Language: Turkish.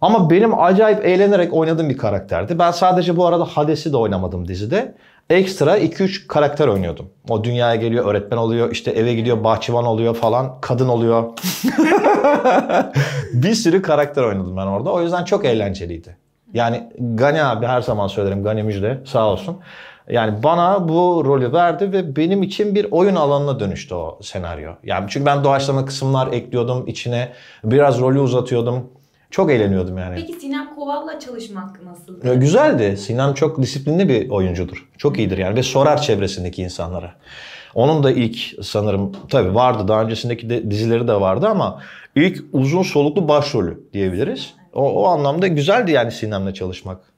Ama benim acayip eğlenerek oynadığım bir karakterdi. Ben sadece bu arada Hades'i de oynamadım dizide. Ekstra 2-3 karakter oynuyordum. O dünyaya geliyor, öğretmen oluyor, işte eve gidiyor, bahçıvan oluyor falan, kadın oluyor. bir sürü karakter oynadım ben orada. O yüzden çok eğlenceliydi. Yani Gani abi her zaman söylerim Gani Müjde sağ olsun. Yani bana bu rolü verdi ve benim için bir oyun alanına dönüştü o senaryo. Yani çünkü ben doğaçlama kısımlar ekliyordum içine. Biraz rolü uzatıyordum. Çok eğleniyordum yani. Peki Sinan Koval'la çalışmak nasıldı? Ya güzeldi. Sinan çok disiplinli bir oyuncudur. Çok iyidir yani ve sorar çevresindeki insanlara. Onun da ilk sanırım tabii vardı daha öncesindeki de, dizileri de vardı ama ilk uzun soluklu başrolü diyebiliriz. O, o anlamda güzeldi yani Sinan'la çalışmak.